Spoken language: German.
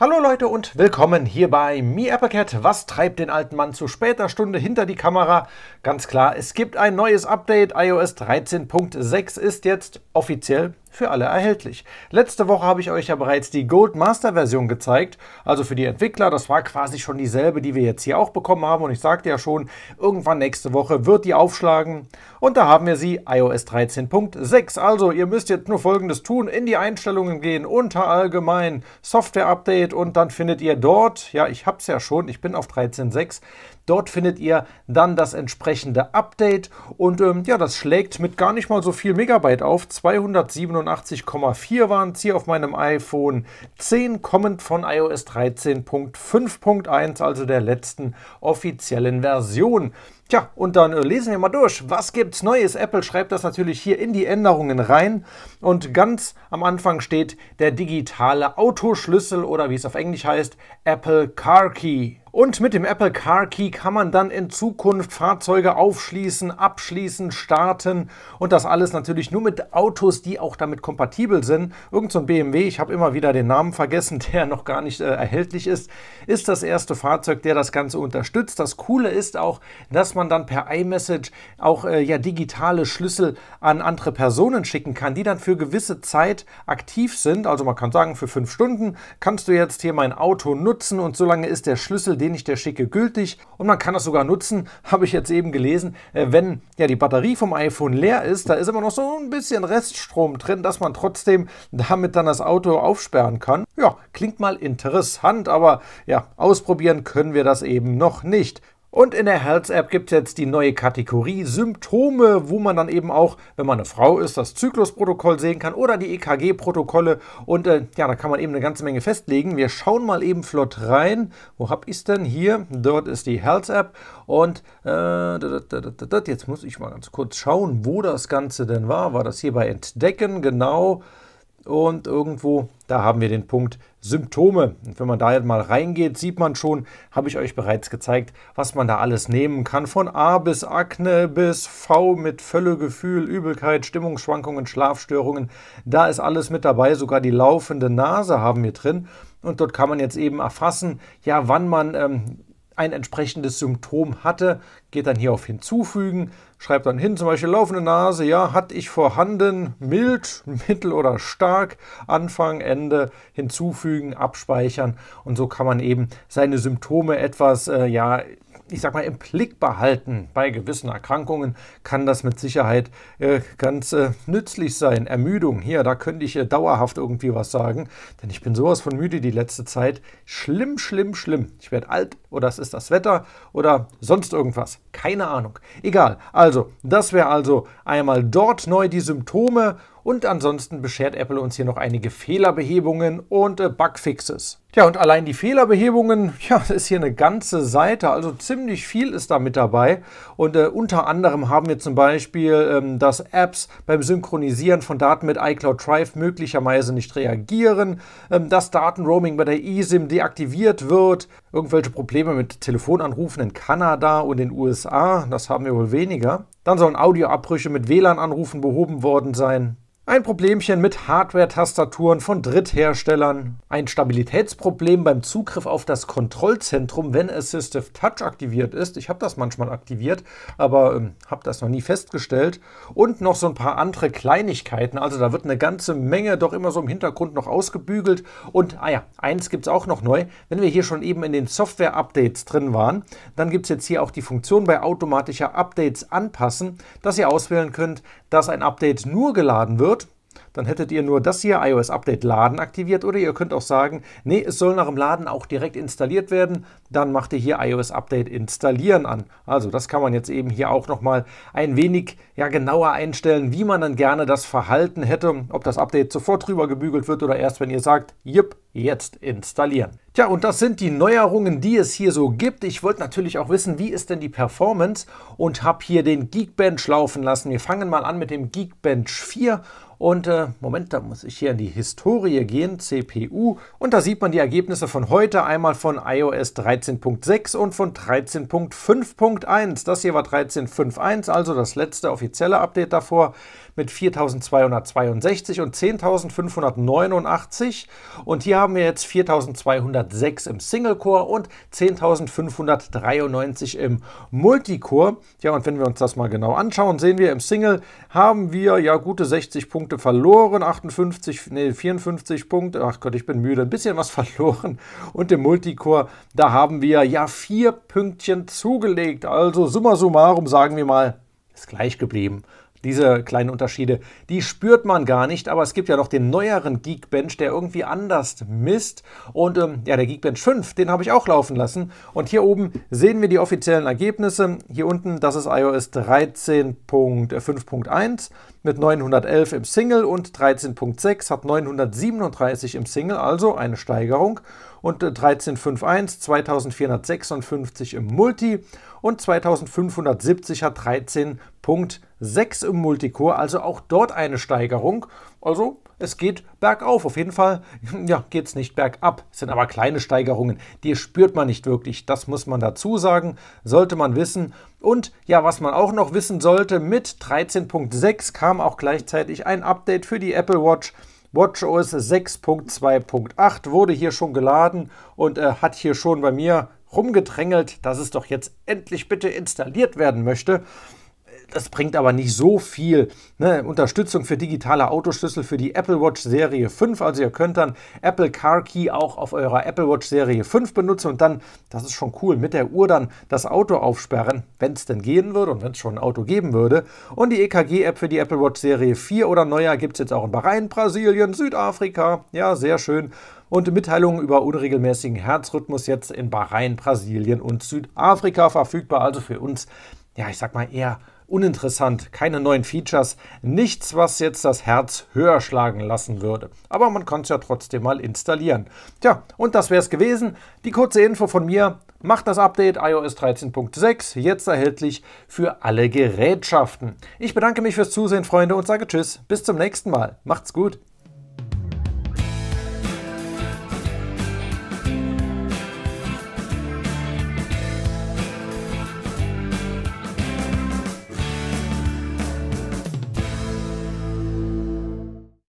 Hallo Leute und willkommen hier bei Mi Applecat. Was treibt den alten Mann zu später Stunde hinter die Kamera? Ganz klar, es gibt ein neues Update. iOS 13.6 ist jetzt offiziell für alle erhältlich. Letzte Woche habe ich euch ja bereits die Gold Master Version gezeigt, also für die Entwickler. Das war quasi schon dieselbe, die wir jetzt hier auch bekommen haben. Und ich sagte ja schon, irgendwann nächste Woche wird die aufschlagen. Und da haben wir sie, iOS 13.6. Also ihr müsst jetzt nur Folgendes tun, in die Einstellungen gehen, unter allgemein Software Update und dann findet ihr dort, ja ich habe es ja schon, ich bin auf 13.6, Dort findet ihr dann das entsprechende Update und ähm, ja, das schlägt mit gar nicht mal so viel Megabyte auf. 287,4 waren es hier auf meinem iPhone 10, kommend von iOS 13.5.1, also der letzten offiziellen Version. Tja, und dann äh, lesen wir mal durch. Was gibt's Neues? Apple schreibt das natürlich hier in die Änderungen rein. Und ganz am Anfang steht der digitale Autoschlüssel oder wie es auf Englisch heißt, Apple Car Key. Und mit dem Apple Car Key kann man dann in Zukunft Fahrzeuge aufschließen, abschließen, starten und das alles natürlich nur mit Autos, die auch damit kompatibel sind. Irgend so ein BMW, ich habe immer wieder den Namen vergessen, der noch gar nicht äh, erhältlich ist, ist das erste Fahrzeug, der das Ganze unterstützt. Das Coole ist auch, dass dass man dann per iMessage auch äh, ja, digitale Schlüssel an andere Personen schicken kann, die dann für gewisse Zeit aktiv sind. Also man kann sagen, für fünf Stunden kannst du jetzt hier mein Auto nutzen und solange ist der Schlüssel, den ich dir schicke, gültig. Und man kann das sogar nutzen, habe ich jetzt eben gelesen, äh, wenn ja die Batterie vom iPhone leer ist, da ist immer noch so ein bisschen Reststrom drin, dass man trotzdem damit dann das Auto aufsperren kann. Ja, klingt mal interessant, aber ja, ausprobieren können wir das eben noch nicht. Und in der Health App gibt es jetzt die neue Kategorie Symptome, wo man dann eben auch, wenn man eine Frau ist, das Zyklusprotokoll sehen kann oder die EKG-Protokolle. Und äh, ja, da kann man eben eine ganze Menge festlegen. Wir schauen mal eben flott rein. Wo habe ich es denn? Hier, dort ist die Health App. Und äh, jetzt muss ich mal ganz kurz schauen, wo das Ganze denn war. War das hier bei Entdecken? Genau. Und irgendwo, da haben wir den Punkt Symptome. Und wenn man da jetzt mal reingeht, sieht man schon, habe ich euch bereits gezeigt, was man da alles nehmen kann. Von A bis Akne bis V mit Völlegefühl, Übelkeit, Stimmungsschwankungen, Schlafstörungen. Da ist alles mit dabei, sogar die laufende Nase haben wir drin. Und dort kann man jetzt eben erfassen, ja, wann man ähm, ein entsprechendes Symptom hatte, geht dann hier auf Hinzufügen, schreibt dann hin, zum Beispiel laufende Nase, ja, hatte ich vorhanden, mild, mittel oder stark, Anfang, Ende, hinzufügen, abspeichern und so kann man eben seine Symptome etwas, äh, ja, ich sag mal, im Blick behalten bei gewissen Erkrankungen kann das mit Sicherheit äh, ganz äh, nützlich sein. Ermüdung, hier, da könnte ich äh, dauerhaft irgendwie was sagen, denn ich bin sowas von müde die letzte Zeit. Schlimm, schlimm, schlimm. Ich werde alt oder oh, es ist das Wetter oder sonst irgendwas. Keine Ahnung. Egal. Also, das wäre also einmal dort neu die Symptome und ansonsten beschert Apple uns hier noch einige Fehlerbehebungen und äh, Bugfixes. Ja, und allein die Fehlerbehebungen, ja, das ist hier eine ganze Seite, also ziemlich viel ist da mit dabei. Und äh, unter anderem haben wir zum Beispiel, ähm, dass Apps beim Synchronisieren von Daten mit iCloud Drive möglicherweise nicht reagieren, ähm, dass Datenroaming bei der eSIM deaktiviert wird, irgendwelche Probleme mit Telefonanrufen in Kanada und in den USA, das haben wir wohl weniger. Dann sollen Audioabbrüche mit WLAN-Anrufen behoben worden sein. Ein Problemchen mit Hardware-Tastaturen von Drittherstellern. Ein Stabilitätsproblem beim Zugriff auf das Kontrollzentrum, wenn Assistive Touch aktiviert ist. Ich habe das manchmal aktiviert, aber ähm, habe das noch nie festgestellt. Und noch so ein paar andere Kleinigkeiten. Also da wird eine ganze Menge doch immer so im Hintergrund noch ausgebügelt. Und, ah ja, eins gibt es auch noch neu. Wenn wir hier schon eben in den Software-Updates drin waren, dann gibt es jetzt hier auch die Funktion bei automatischer Updates anpassen, dass ihr auswählen könnt, dass ein Update nur geladen wird dann hättet ihr nur das hier, iOS Update Laden aktiviert oder ihr könnt auch sagen, nee, es soll nach dem Laden auch direkt installiert werden, dann macht ihr hier iOS Update Installieren an. Also das kann man jetzt eben hier auch nochmal ein wenig ja, genauer einstellen, wie man dann gerne das Verhalten hätte, ob das Update sofort drüber gebügelt wird oder erst, wenn ihr sagt, jupp, jetzt installieren. Tja, und das sind die Neuerungen, die es hier so gibt. Ich wollte natürlich auch wissen, wie ist denn die Performance und habe hier den Geekbench laufen lassen. Wir fangen mal an mit dem Geekbench 4 und äh, Moment, da muss ich hier in die Historie gehen, CPU. Und da sieht man die Ergebnisse von heute, einmal von iOS 13.6 und von 13.5.1. Das hier war 13.5.1, also das letzte offizielle Update davor mit 4.262 und 10.589. Und hier haben wir jetzt 4.200. 106 im Single-Core und 10.593 im Multicore. Ja, und wenn wir uns das mal genau anschauen, sehen wir, im Single haben wir ja gute 60 Punkte verloren, 58, nee, 54 Punkte, ach Gott, ich bin müde, ein bisschen was verloren. Und im Multicore, da haben wir ja vier Pünktchen zugelegt. Also summa summarum sagen wir mal, ist gleich geblieben. Diese kleinen Unterschiede, die spürt man gar nicht, aber es gibt ja noch den neueren Geekbench, der irgendwie anders misst. Und ähm, ja, der Geekbench 5, den habe ich auch laufen lassen. Und hier oben sehen wir die offiziellen Ergebnisse. Hier unten, das ist iOS 13.5.1 mit 911 im Single und 13.6 hat 937 im Single, also eine Steigerung und 1351 äh, 2456 im Multi und 2570 hat 13.6 im Multicore, also auch dort eine Steigerung also es geht bergauf. Auf jeden Fall ja, geht es nicht bergab. Es sind aber kleine Steigerungen. Die spürt man nicht wirklich. Das muss man dazu sagen. Sollte man wissen. Und ja, was man auch noch wissen sollte, mit 13.6 kam auch gleichzeitig ein Update für die Apple Watch. WatchOS 6.2.8 wurde hier schon geladen und äh, hat hier schon bei mir rumgedrängelt, dass es doch jetzt endlich bitte installiert werden möchte das bringt aber nicht so viel. Ne? Unterstützung für digitale Autoschlüssel für die Apple Watch Serie 5. Also ihr könnt dann Apple Car Key auch auf eurer Apple Watch Serie 5 benutzen und dann, das ist schon cool, mit der Uhr dann das Auto aufsperren, wenn es denn gehen würde und wenn es schon ein Auto geben würde. Und die EKG-App für die Apple Watch Serie 4 oder neuer gibt es jetzt auch in Bahrain, Brasilien, Südafrika. Ja, sehr schön und Mitteilungen über unregelmäßigen Herzrhythmus jetzt in Bahrain, Brasilien und Südafrika verfügbar. Also für uns, ja, ich sag mal eher uninteressant, keine neuen Features, nichts, was jetzt das Herz höher schlagen lassen würde. Aber man kann es ja trotzdem mal installieren. Tja, und das wäre es gewesen. Die kurze Info von mir. Macht das Update iOS 13.6 jetzt erhältlich für alle Gerätschaften. Ich bedanke mich fürs Zusehen, Freunde, und sage Tschüss. Bis zum nächsten Mal. Macht's gut.